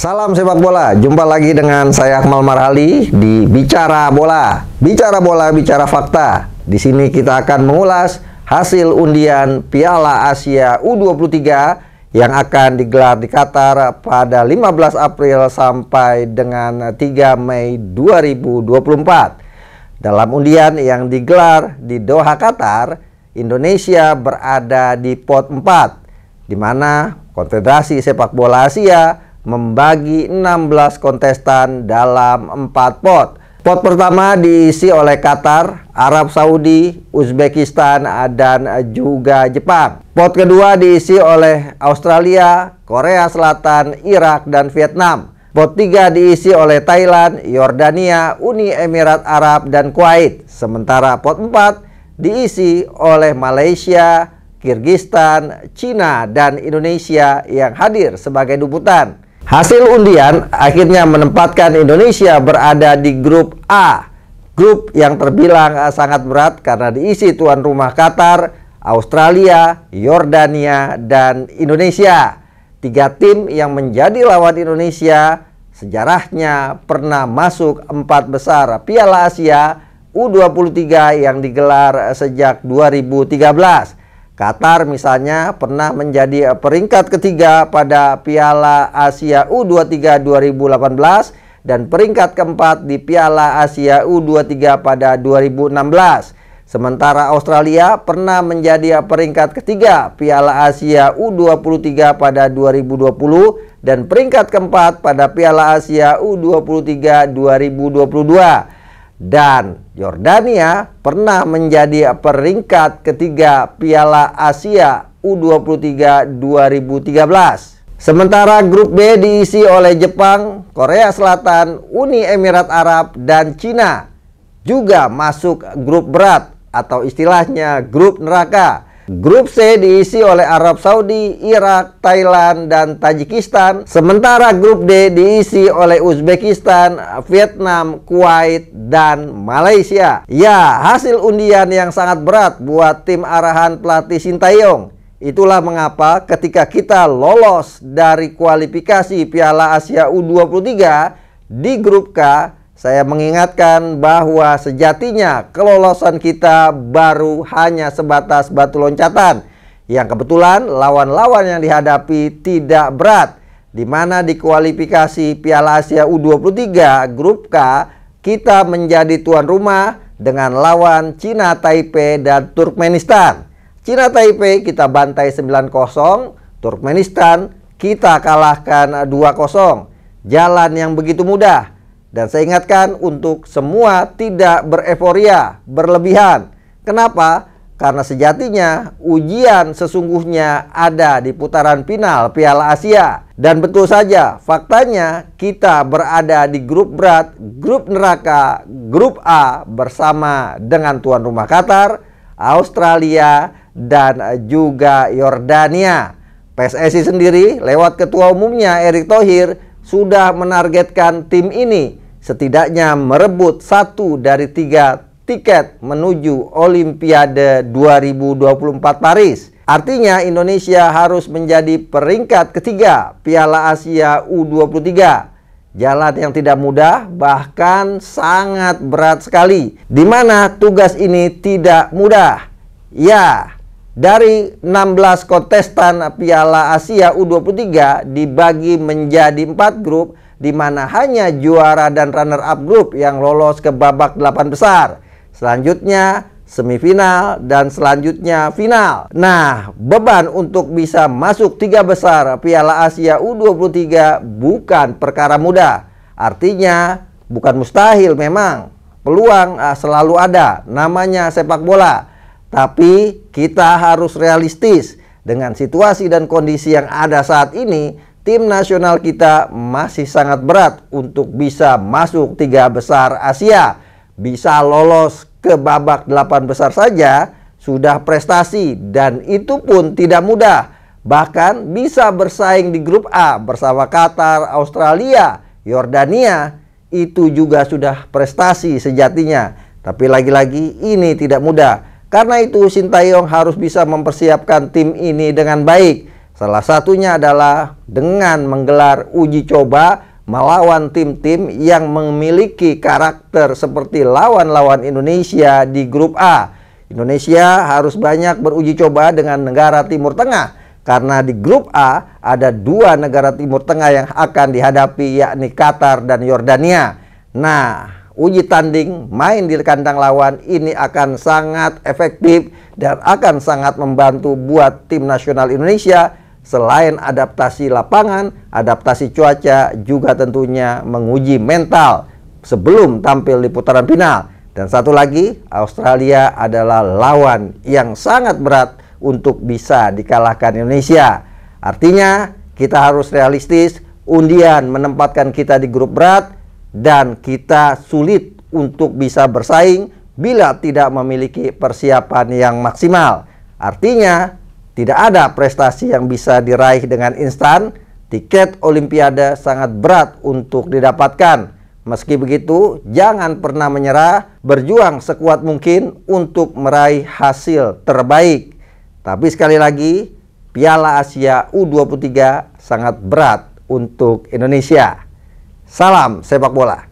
Salam sepak bola. Jumpa lagi dengan saya Akmal Marhali di Bicara Bola. Bicara bola, bicara fakta. Di sini kita akan mengulas hasil undian Piala Asia U23 yang akan digelar di Qatar pada 15 April sampai dengan 3 Mei 2024. Dalam undian yang digelar di Doha, Qatar, Indonesia berada di pot 4 di mana Konfederasi Sepak Bola Asia membagi 16 kontestan dalam 4 pot. Pot pertama diisi oleh Qatar, Arab Saudi, Uzbekistan, dan juga Jepang. Pot kedua diisi oleh Australia, Korea Selatan, Irak, dan Vietnam. Pot tiga diisi oleh Thailand, Yordania, Uni Emirat Arab, dan Kuwait. Sementara pot empat diisi oleh Malaysia, Kyrgyzstan, Cina, dan Indonesia yang hadir sebagai duputan. Hasil undian akhirnya menempatkan Indonesia berada di grup A. Grup yang terbilang sangat berat karena diisi tuan rumah Qatar, Australia, Yordania, dan Indonesia. Tiga tim yang menjadi lawan Indonesia sejarahnya pernah masuk empat besar Piala Asia U23 yang digelar sejak 2013. Qatar misalnya pernah menjadi eh, peringkat ketiga pada Piala Asia U23 2018 dan peringkat keempat di Piala Asia U23 pada 2016. Sementara Australia pernah menjadi eh, peringkat ketiga Piala Asia U23 pada 2020 dan peringkat keempat pada Piala Asia U23 2022 dan Yordania pernah menjadi peringkat ketiga Piala Asia U23 2013. Sementara grup B diisi oleh Jepang, Korea Selatan, Uni Emirat Arab, dan Cina. Juga masuk grup berat atau istilahnya grup neraka Grup C diisi oleh Arab Saudi, Irak, Thailand, dan Tajikistan. Sementara grup D diisi oleh Uzbekistan, Vietnam, Kuwait, dan Malaysia. Ya, hasil undian yang sangat berat buat tim arahan pelatih Sintayong. Itulah mengapa ketika kita lolos dari kualifikasi Piala Asia U23 di grup K, saya mengingatkan bahwa sejatinya kelolosan kita baru hanya sebatas batu loncatan yang kebetulan lawan-lawan yang dihadapi tidak berat di mana di kualifikasi Piala Asia U23 grup K kita menjadi tuan rumah dengan lawan Cina Taipei dan Turkmenistan. Cina Taipei kita bantai 9-0, Turkmenistan kita kalahkan 2-0. Jalan yang begitu mudah dan saya ingatkan untuk semua tidak bereforia, berlebihan. Kenapa? Karena sejatinya ujian sesungguhnya ada di putaran final Piala Asia. Dan betul saja, faktanya kita berada di grup berat, grup neraka, grup A bersama dengan tuan rumah Qatar, Australia, dan juga Yordania. PSSI sendiri lewat ketua umumnya Erick Thohir sudah menargetkan tim ini setidaknya merebut satu dari tiga tiket menuju Olimpiade 2024 Paris. Artinya Indonesia harus menjadi peringkat ketiga Piala Asia U23. Jalan yang tidak mudah bahkan sangat berat sekali. Di mana tugas ini tidak mudah. Ya, dari 16 kontestan Piala Asia U23 dibagi menjadi 4 grup di mana hanya juara dan runner up grup yang lolos ke babak delapan besar. Selanjutnya semifinal dan selanjutnya final. Nah, beban untuk bisa masuk tiga besar Piala Asia U23 bukan perkara mudah. Artinya bukan mustahil memang. Peluang ah, selalu ada, namanya sepak bola. Tapi kita harus realistis dengan situasi dan kondisi yang ada saat ini tim nasional kita masih sangat berat untuk bisa masuk tiga besar Asia. Bisa lolos ke babak delapan besar saja sudah prestasi dan itu pun tidak mudah. Bahkan bisa bersaing di grup A bersama Qatar, Australia, Yordania. Itu juga sudah prestasi sejatinya. Tapi lagi-lagi ini tidak mudah. Karena itu Sintayong harus bisa mempersiapkan tim ini dengan baik Salah satunya adalah dengan menggelar uji coba melawan tim-tim yang memiliki karakter seperti lawan-lawan Indonesia di grup A. Indonesia harus banyak beruji coba dengan negara Timur Tengah karena di grup A ada dua negara Timur Tengah yang akan dihadapi yakni Qatar dan Yordania. Nah, uji tanding main di kandang lawan ini akan sangat efektif dan akan sangat membantu buat tim nasional Indonesia selain adaptasi lapangan, adaptasi cuaca juga tentunya menguji mental sebelum tampil di putaran final. Dan satu lagi, Australia adalah lawan yang sangat berat untuk bisa dikalahkan Indonesia. Artinya, kita harus realistis, undian menempatkan kita di grup berat dan kita sulit untuk bisa bersaing bila tidak memiliki persiapan yang maksimal. Artinya, tidak ada prestasi yang bisa diraih dengan instan. Tiket Olimpiade sangat berat untuk didapatkan. Meski begitu, jangan pernah menyerah, berjuang sekuat mungkin untuk meraih hasil terbaik. Tapi sekali lagi, Piala Asia U23 sangat berat untuk Indonesia. Salam sepak bola.